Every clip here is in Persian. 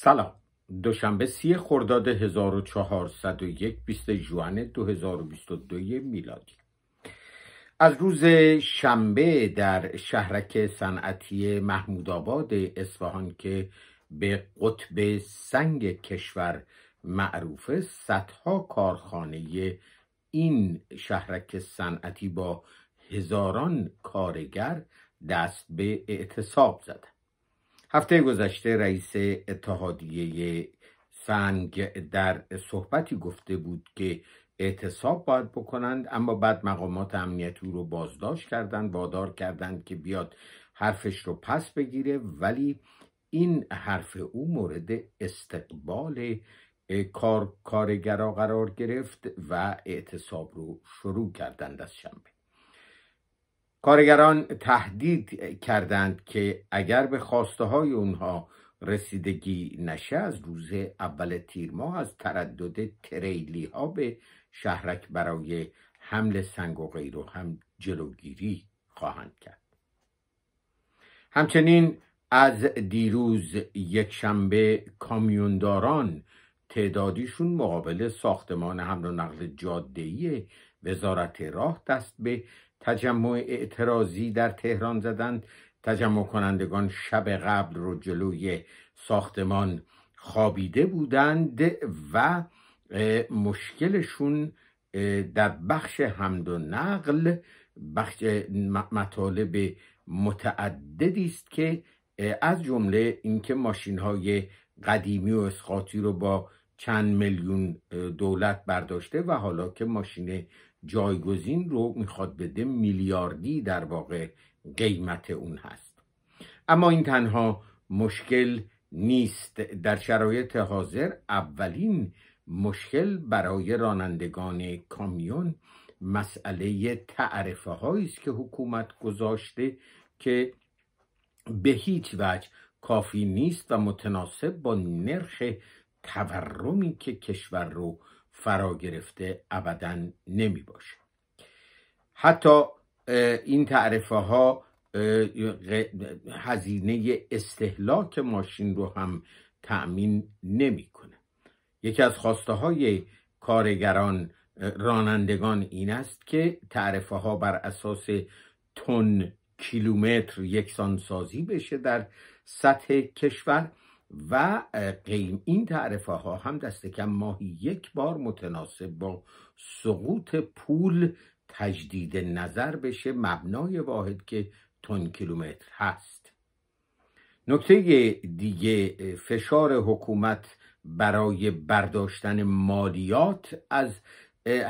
سلام دوشنبه سی خرداد 1401 20 جوان 2022 میلادی از روز شنبه در شهرک صنعتی محمود آباد اصفهان که به قطب سنگ کشور معروفه صدها کارخانه این شهرک صنعتی با هزاران کارگر دست به اعتصاب زدند هفته گذشته رئیس اتحادیه سنگ در صحبتی گفته بود که اعتصاب باید بکنند اما بعد مقامات امنیتی رو بازداشت کردند وادار کردند که بیاد حرفش رو پس بگیره ولی این حرف او مورد استقبال کار، کارگرا قرار گرفت و اعتصاب رو شروع کردند از شنبه کارگران تهدید کردند که اگر به خواسته های اونها رسیدگی نشه از روز اول تیر از تردد تریلی ها به شهرک برای حمل سنگ و و هم جلوگیری خواهند کرد همچنین از دیروز یک شنبه کامیونداران تعدادیشون مقابل ساختمان حمل و نقل جادهی وزارت راه دست به تجمع اعتراضی در تهران زدند تجمع کنندگان شب قبل رو جلوی ساختمان خوابیده بودند و مشکلشون در بخش حمد و نقل بخش مطالب متعددی است که از جمله اینکه ماشین های قدیمی و اسقاطی رو با چند میلیون دولت برداشته و حالا که ماشین جایگزین رو میخواد بده میلیاردی در واقع قیمت اون هست اما این تنها مشکل نیست در شرایط حاضر اولین مشکل برای رانندگان کامیون مسئله تعرفه هایی است که حکومت گذاشته که به هیچ وجه کافی نیست و متناسب با نرخ تورمی که کشور رو فرا گرفته ابدا نمی باشه حتی این تعرفه ها هزینه استهلاک ماشین رو هم تأمین نمیکنه یکی از خواسته های کارگران رانندگان این است که تعرفه ها بر اساس تن کیلومتر یکسان سازی بشه در سطح کشور و قیم این تعرفه ها هم دست کم ماهی یک بار متناسب با سقوط پول تجدید نظر بشه مبنای واحد که تن کیلومتر هست نکته دیگه فشار حکومت برای برداشتن مالیات از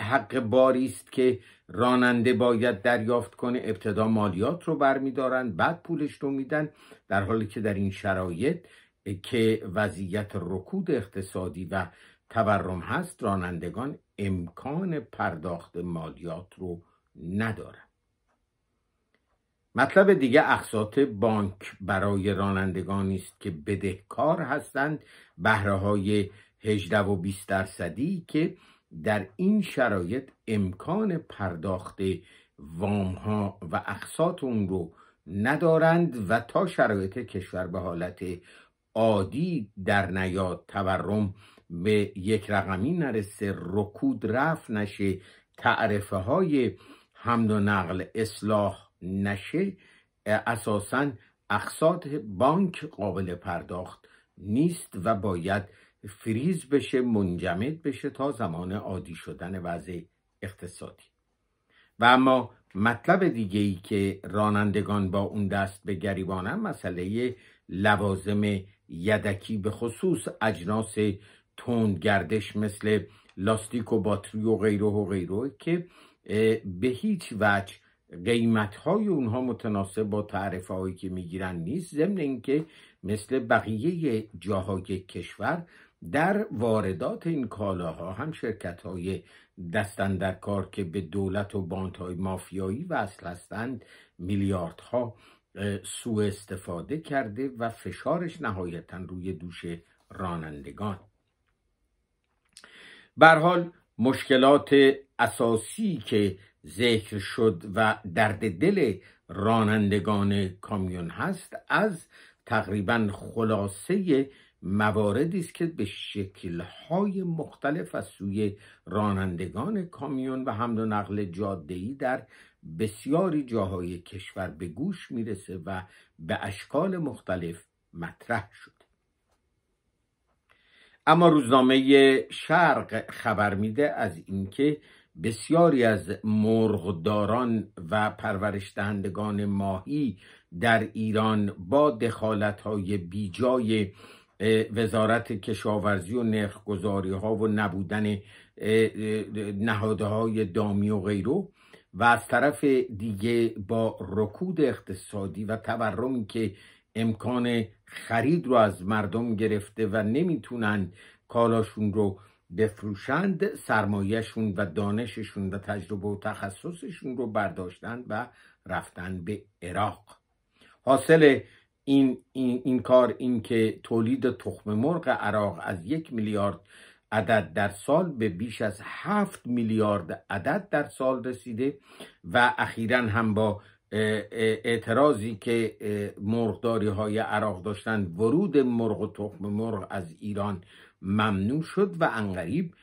حق باری است که راننده باید دریافت کنه ابتدا مالیات رو برمیدارن بعد پولش رو میدن در حالی که در این شرایط که وضعیت رکود اقتصادی و تورم هست رانندگان امکان پرداخت مالیات رو ندارن مطلب دیگه اقساط بانک برای رانندگانی است که بدهکار هستند بهره های 18 و 20 درصدی که در این شرایط امکان پرداخت وام ها و اقساط اون رو ندارند و تا شرایط کشور به حالت عادی در نیاد تورم به یک رقمی نرسه رکود رفت نشه تعرفه های حمل و نقل اصلاح نشه اساسا اقساط بانک قابل پرداخت نیست و باید فریز بشه منجمد بشه تا زمان عادی شدن وضع اقتصادی و اما مطلب دیگه ای که رانندگان با اون دست به گریبانم مسئله لوازم یدکی به خصوص اجناس تند گردش مثل لاستیک و باتری و غیره و غیره که به هیچ وجه قیمت های اونها متناسب با تعرفهایی که میگیرن نیست ضمن اینکه مثل بقیه جاهای کشور در واردات این کالاها هم شرکت های دستن در کار که به دولت و باندهای مافیایی وصل هستند میلیاردها سوء استفاده کرده و فشارش نهایتا روی دوش رانندگان حال مشکلات اساسی که ذکر شد و درد دل رانندگان کامیون هست از تقریبا خلاصه مواردی است که به شکلهای مختلف از سوی رانندگان کامیون و حمل و نقل جاده‌ای در بسیاری جاهای کشور به گوش میرسه و به اشکال مختلف مطرح شده اما روزنامه شرق خبر میده از اینکه بسیاری از مرغداران و پرورش دهندگان ماهی در ایران با دخالت بی جای وزارت کشاورزی و نخگذاری ها و نبودن نهادهای دامی و غیره و از طرف دیگه با رکود اقتصادی و تورمی که امکان خرید رو از مردم گرفته و نمیتونن کالاشون رو بفروشند سرمایهشون و دانششون و تجربه و تخصصشون رو برداشتن و رفتن به عراق حاصل این, این،, کار این که تولید تخم مرغ عراق از یک میلیارد عدد در سال به بیش از هفت میلیارد عدد در سال رسیده و اخیرا هم با اعتراضی که مرغداری های عراق داشتن ورود مرغ و تخم مرغ از ایران ممنوع شد و انقریب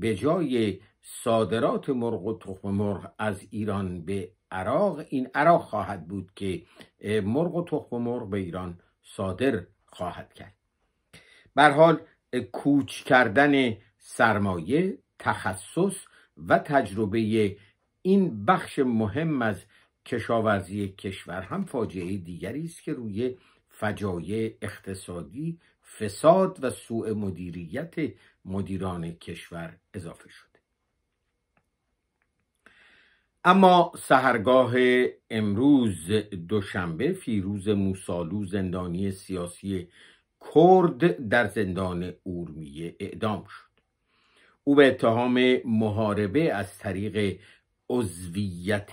به جای صادرات مرغ و تخم مرغ از ایران به عراق این عراق خواهد بود که مرغ و تخم مرغ به ایران صادر خواهد کرد بر حال کوچ کردن سرمایه تخصص و تجربه این بخش مهم از کشاورزی کشور هم فاجعه دیگری است که روی فجایع اقتصادی فساد و سوء مدیریت مدیران کشور اضافه شده اما سهرگاه امروز دوشنبه فیروز موسالو زندانی سیاسی کرد در زندان اورمیه اعدام شد او به اتهام محاربه از طریق عضویت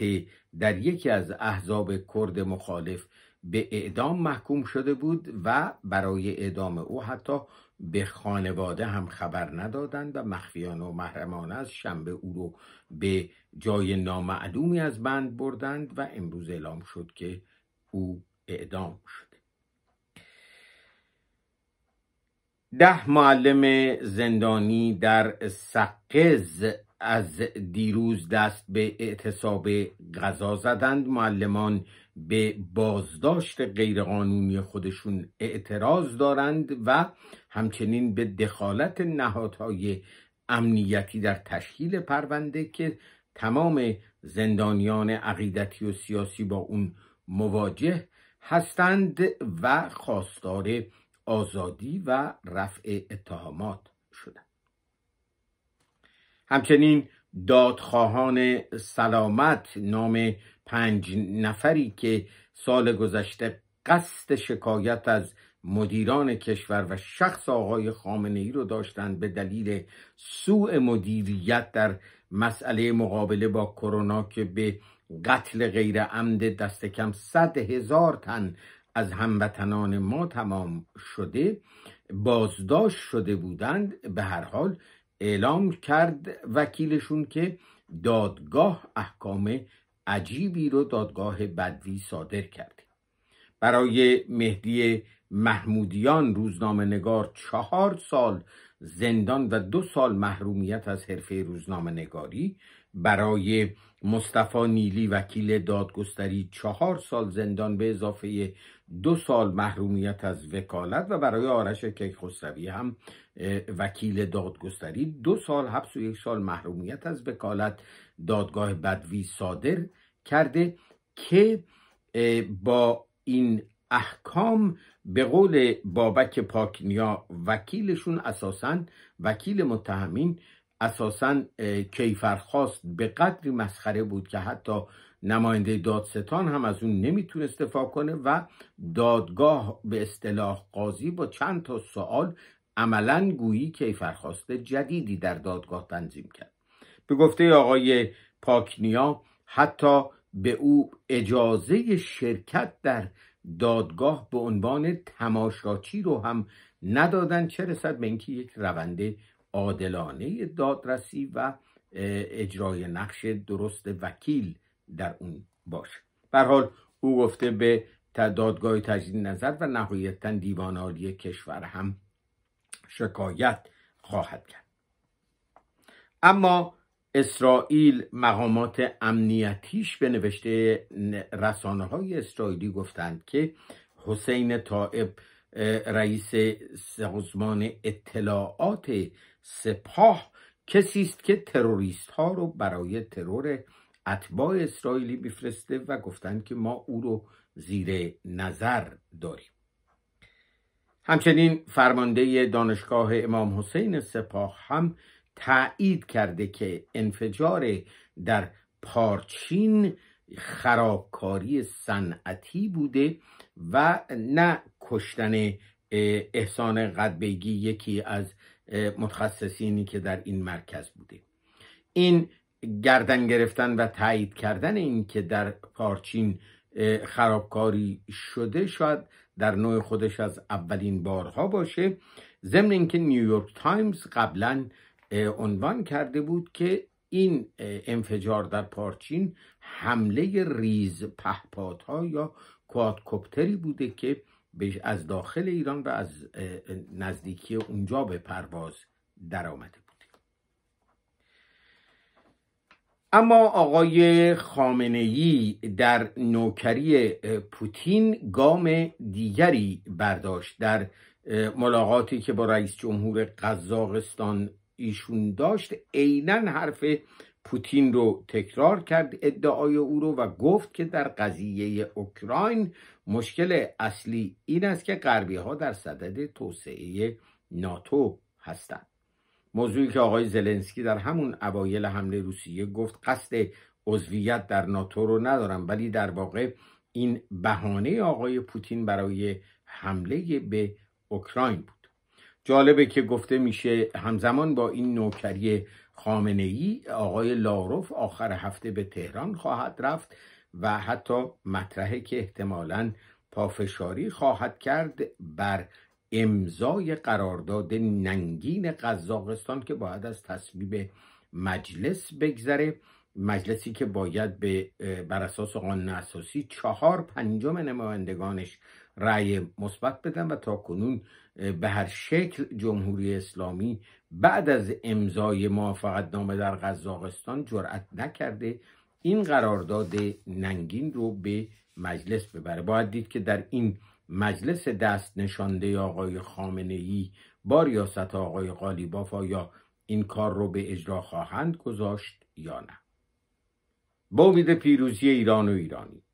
در یکی از احزاب کرد مخالف به اعدام محکوم شده بود و برای اعدام او حتی به خانواده هم خبر ندادند و مخفیانه و محرمانه از شنبه او رو به جای نامعلومی از بند بردند و امروز اعلام شد که او اعدام شد ده معلم زندانی در سقز از دیروز دست به اعتصاب غذا زدند معلمان به بازداشت غیرقانونی خودشون اعتراض دارند و همچنین به دخالت نهادهای امنیتی در تشکیل پرونده که تمام زندانیان عقیدتی و سیاسی با اون مواجه هستند و خواستار آزادی و رفع اتهامات شدند همچنین دادخواهان سلامت نام پنج نفری که سال گذشته قصد شکایت از مدیران کشور و شخص آقای خامنه ای رو داشتند به دلیل سوء مدیریت در مسئله مقابله با کرونا که به قتل غیر عمد دست کم صد هزار تن از هموطنان ما تمام شده بازداشت شده بودند به هر حال اعلام کرد وکیلشون که دادگاه احکام عجیبی رو دادگاه بدوی صادر کرده برای مهدی محمودیان روزنامه نگار چهار سال زندان و دو سال محرومیت از حرفه روزنامه نگاری برای مصطفی نیلی وکیل دادگستری چهار سال زندان به اضافه دو سال محرومیت از وکالت و برای آرش کیخسروی هم وکیل دادگستری دو سال حبس و یک سال محرومیت از وکالت دادگاه بدوی صادر کرده که با این احکام به قول بابک پاکنیا وکیلشون اساسا وکیل متهمین اساسا کیفرخواست به قدری مسخره بود که حتی نماینده دادستان هم از اون نمیتونه استفا کنه و دادگاه به اصطلاح قاضی با چند تا سوال عملا گویی کیفرخواست جدیدی در دادگاه تنظیم کرد به گفته آقای پاکنیا حتی به او اجازه شرکت در دادگاه به عنوان تماشاچی رو هم ندادن چه رسد به اینکه یک رونده عادلانه دادرسی و اجرای نقش درست وکیل در اون باشه به حال او گفته به دادگاه تجدید نظر و نهایتا دیوان عالی کشور هم شکایت خواهد کرد اما اسرائیل مقامات امنیتیش به نوشته رسانه های اسرائیلی گفتند که حسین طائب رئیس سازمان اطلاعات سپاه کسی است که تروریست ها رو برای ترور اتباع اسرائیلی میفرسته و گفتند که ما او رو زیر نظر داریم همچنین فرمانده دانشگاه امام حسین سپاه هم تایید کرده که انفجار در پارچین خرابکاری صنعتی بوده و نه کشتن احسان قدبگی یکی از متخصصینی که در این مرکز بوده این گردن گرفتن و تایید کردن این که در پارچین خرابکاری شده شاید در نوع خودش از اولین بارها باشه ضمن اینکه نیویورک تایمز قبلا عنوان کرده بود که این انفجار در پارچین حمله ریز پهپادها یا کوادکوپتری بوده که از داخل ایران و از نزدیکی اونجا به پرواز درآمده بود اما آقای خامنه در نوکری پوتین گام دیگری برداشت در ملاقاتی که با رئیس جمهور قزاقستان ایشون داشت عینا حرف پوتین رو تکرار کرد ادعای او رو و گفت که در قضیه اوکراین مشکل اصلی این است که غربی ها در صدد توسعه ناتو هستند موضوعی که آقای زلنسکی در همون اوایل حمله روسیه گفت قصد عضویت در ناتو رو ندارم ولی در واقع این بهانه آقای پوتین برای حمله به اوکراین بود جالبه که گفته میشه همزمان با این نوکری خامنه ای آقای لاروف آخر هفته به تهران خواهد رفت و حتی مطرحه که احتمالا پافشاری خواهد کرد بر امضای قرارداد ننگین قزاقستان که باید از تصویب مجلس بگذره مجلسی که باید به بر اساس قانون اساسی چهار پنجم نمایندگانش رأی مثبت بدن و تا کنون به هر شکل جمهوری اسلامی بعد از امضای موافقت نامه در قزاقستان جرأت نکرده این قرارداد ننگین رو به مجلس ببره باید دید که در این مجلس دست نشانده آقای خامنه ای با ریاست آقای قالیباف یا این کار رو به اجرا خواهند گذاشت یا نه با امید پیروزی ایران و ایرانی